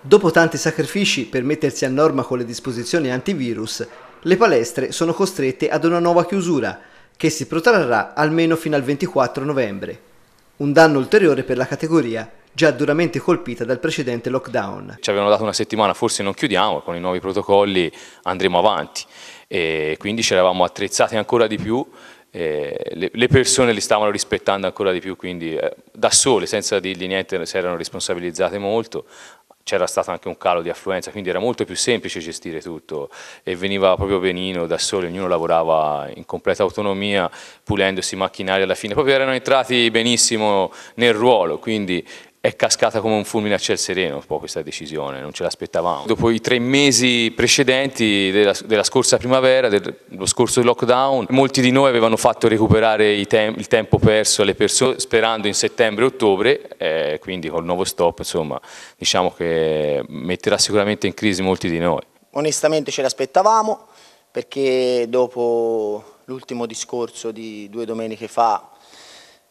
Dopo tanti sacrifici per mettersi a norma con le disposizioni antivirus, le palestre sono costrette ad una nuova chiusura, che si protrarrà almeno fino al 24 novembre. Un danno ulteriore per la categoria, già duramente colpita dal precedente lockdown. Ci avevano dato una settimana, forse non chiudiamo, con i nuovi protocolli andremo avanti. E quindi ci eravamo attrezzati ancora di più, le persone li stavano rispettando ancora di più, quindi eh, da sole, senza dirgli niente, si erano responsabilizzate molto, c'era stato anche un calo di affluenza, quindi era molto più semplice gestire tutto e veniva proprio benino da soli, ognuno lavorava in completa autonomia, pulendosi i macchinari alla fine, proprio erano entrati benissimo nel ruolo, quindi è cascata come un fulmine a ciel sereno un po' questa decisione, non ce l'aspettavamo. Dopo i tre mesi precedenti della, della scorsa primavera, dello scorso lockdown, molti di noi avevano fatto recuperare tem il tempo perso alle persone sperando in settembre-ottobre, eh, quindi col nuovo stop insomma diciamo che metterà sicuramente in crisi molti di noi. Onestamente ce l'aspettavamo perché dopo l'ultimo discorso di due domeniche fa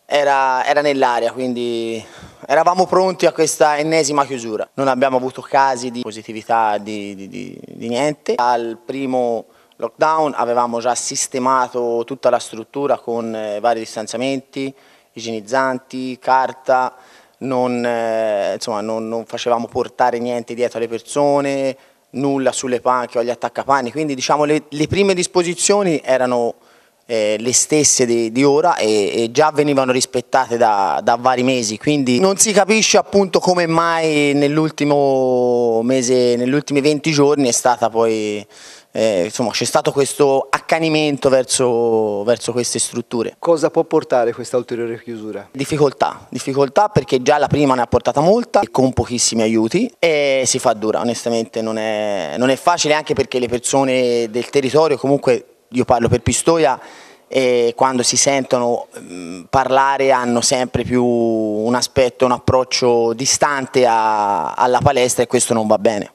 era, era nell'aria, quindi eravamo pronti a questa ennesima chiusura. Non abbiamo avuto casi di positività di, di, di, di niente. Al primo lockdown avevamo già sistemato tutta la struttura con eh, vari distanziamenti, igienizzanti, carta, non, eh, insomma, non, non, facevamo portare niente dietro alle persone, nulla sulle panche o agli attaccapanni, quindi diciamo, le, le prime disposizioni erano eh, le stesse di, di ora e, e, già venivano rispettate da, da, vari mesi, quindi non si capisce appunto come mai nell'ultimo mese, negli ultimi 20 giorni è stata poi eh, insomma c'è stato questo accanimento verso, verso, queste strutture. Cosa può portare questa ulteriore chiusura? Difficoltà, difficoltà perché già la prima ne ha portata molta e con pochissimi aiuti e si fa dura, onestamente non è, non è facile anche perché le persone del territorio comunque, io parlo per Pistoia, e quando si sentono mm, parlare hanno sempre più un aspetto, un approccio distante a, alla palestra e questo non va bene.